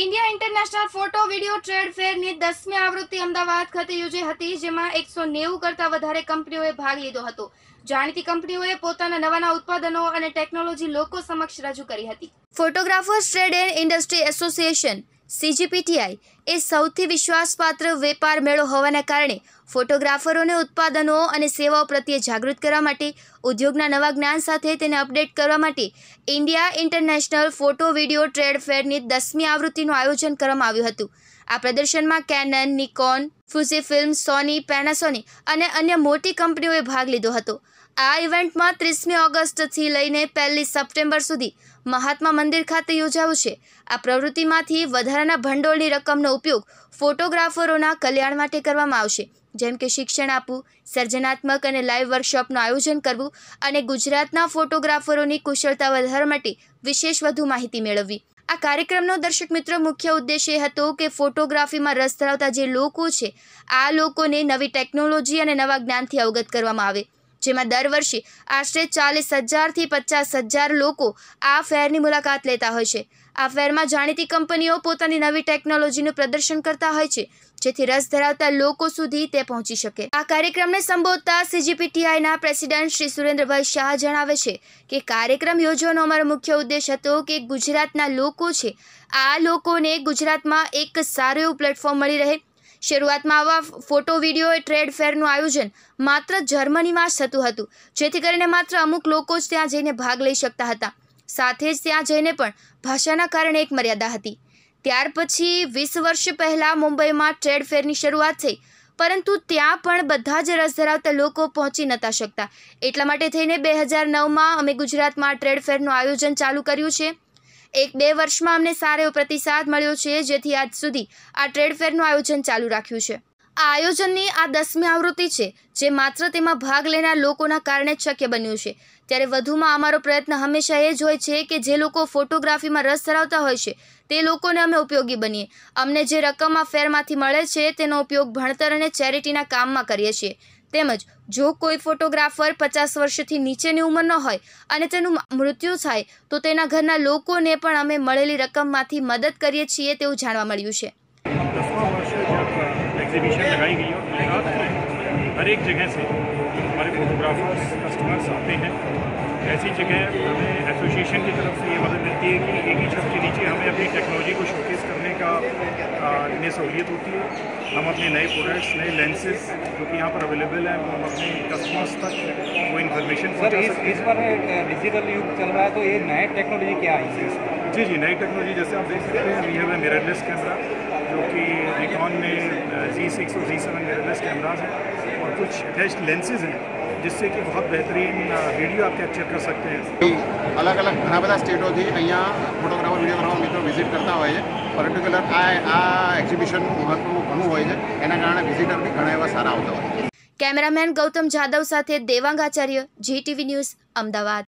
India International photo video trade ફેરની દસમી આવૃત્તિ અમદાવાદ ખાતે યોજાઈ હતી જેમાં એકસો નેવું કરતાં વધારે કંપનીઓએ ભાગ લીધો હતો જાણીતી કંપનીઓએ પોતાના નવાના ઉત્પાદનો અને ટેકનોલોજી લોકો સમક્ષ રજૂ કરી હતી photographers trade and industry association CGPTI એ સૌથી વિશ્વાસપાત્ર વેપાર મેળો હોવાના કારણે ફોટોગ્રાફરોને ઉત્પાદનો અને સેવાઓ પ્રત્યે જાગૃત કરવા માટે ઉદ્યોગના નવા જ્ઞાન સાથે તેને અપડેટ કરવા માટે India International photo video trade ફેરની દસમી આવૃત્તિનું આયોજન કરવામાં આવ્યું હતું આ પ્રદર્શનમાં Canon Nikon Fuji film Sony Panasonic અને અન્ય મોટી કંપનીઓએ ભાગ લીધો હતો આ ઇવેન્ટમાં ત્રીસમી ઓગસ્ટથી લઈને પહેલી સપ્ટેમ્બર સુધી મહાત્મા મંદિર ખાતે છે આ પ્રવૃત્તિમાંથી વધારાના ભંડોળની રકમનો ઉપયોગ ફોટોગ્રાફરોના કલ્યાણ માટે કરવામાં આવશે જેમ કે શિક્ષણ આપવું સર્જનાત્મક અને લાઇવ વર્કશોપનું આયોજન કરવું અને ગુજરાતના ફોટોગ્રાફરોની કુશળતા વધારવા માટે વિશેષ વધુ માહિતી મેળવવી આ કાર્યક્રમનો દર્શક મિત્રો મુખ્ય ઉદ્દેશ એ હતો કે ફોટોગ્રાફીમાં રસ ધરાવતા જે લોકો છે આ લોકોને નવી ટેકનોલોજી અને નવા જ્ઞાનથી અવગત કરવામાં આવે જેમાં દર વર્ષે આશરે ચાલીસ હજારથી પચાસ હજાર લોકો આ ફેરની મુલાકાત લેતા હોય છે આ ફેરમાં જાણીતી કંપનીઓ પોતાની નવી ટેકનોલોજીનું પ્રદર્શન કરતા હોય છે જેથી રસ ધરાવતા લોકો સુધી તે પહોંચી શકે આ કાર્યક્રમને સંબોધતા સીજીપીટીઆઈના પ્રેસિડેન્ટ શ્રી સુરેન્દ્રભાઈ શાહ જણાવે છે કે કાર્યક્રમ યોજવાનો અમારો મુખ્ય ઉદ્દેશ હતો કે ગુજરાતના લોકો છે આ લોકોને ગુજરાતમાં એક સારું એવું પ્લેટફોર્મ મળી રહે શરૂઆતમાં આવા ફોટો વિડીયો ટ્રેડ ફેરનું આયોજન માત્ર જર્મનીમાં જ થતું હતું જેથી કરીને માત્ર અમુક લોકો જ ત્યાં જઈને ભાગ લઈ શકતા હતા સાથે જ ત્યાં જઈને પણ ભાષાના કારણે એક મર્યાદા હતી ત્યાર પછી વીસ વર્ષ પહેલાં મુંબઈમાં ટ્રેડ ફેરની શરૂઆત થઈ પરંતુ ત્યાં પણ બધા જ રસ ધરાવતા લોકો પહોંચી નહોતા શકતા એટલા માટે થઈને બે હજાર નવમાં અમે ગુજરાતમાં ટ્રેડ ફેરનું આયોજન ચાલુ કર્યું છે એક બે વર્ષમાં અમને સારો પ્રતિસાદ મળ્યો છે જેથી આજ સુધી આ ટ્રેડ ફેરનું આયોજન ચાલુ રાખ્યું છે આ આયોજનની આ દસમી આવૃત્તિ છે જે માત્ર તેમાં ભાગ લેનાર લોકોના કારણે જ શક્ય બન્યું છે ત્યારે વધુમાં અમારો પ્રયત્ન હંમેશા એ જ હોય છે કે જે લોકો ફોટોગ્રાફીમાં રસ ધરાવતા હોય છે તે લોકોને અમે ઉપયોગી બનીએ અમને જે રકમ આ ફેરમાંથી મળે છે તેનો ઉપયોગ ભણતર અને ચેરિટીના કામમાં કરીએ છીએ તેમજ જો કોઈ ફોટોગ્રાફર પચાસ વર્ષથી નીચેની ઉંમરનો હોય અને તેનું મૃત્યુ થાય તો તેના ઘરના લોકોને પણ અમે મળેલી રકમમાંથી મદદ કરીએ છીએ તેવું જાણવા મળ્યું છે हर एक जगह से हमारे फोटोग्राफर्स कस्टमर्स आते हैं ऐसी जगह हमें एसोसिएशन की तरफ से ये मदद मिलती है कि एक ही छत के नीचे हमें अपनी टेक्नोलॉजी को शोकेस करने का हमें सहूलियत होती है हम अपने नए प्रोडक्ट्स नए लेंसेज जो कि यहाँ पर अवेलेबल हैं हम अपने कस्टमर्स तक वो इन्फॉर्मेशन सर इस इस बार डिजिटल युग चल रहा है तो ये नए टेक्नोलॉजी क्या है जी जी नई टेक्नोलॉजी जैसे आप देख सकते हैं ये है मिररलेस कैमरा जो कि निकॉन में जी सिक्स और जी सेवन मिररलेस कैमराज हैं और कुछ टेस्ट लेंसेज हैं जिससे कि बहुत बेहतरीन वीडियो आप कैप्चर कर सकते અલગ અલગ ઘણા બધા સ્ટેટોથી અહીંયા ફોટોગ્રાફર વિડીયોગ્રાફર મિત્રો વિઝિટ કરતા હોય છે પર્ટિક્યુલર આ આ એક્ઝિબિશનનું મહત્વ ઘણું હોય છે એના કારણે વિઝિટર બી ઘણા એવા સારા આવતા હોય કેમેરામેન ગૌતમ જાદવ સાથે દેવાંગ આચાર્ય જીટીવી ન્યૂઝ અમદાવાદ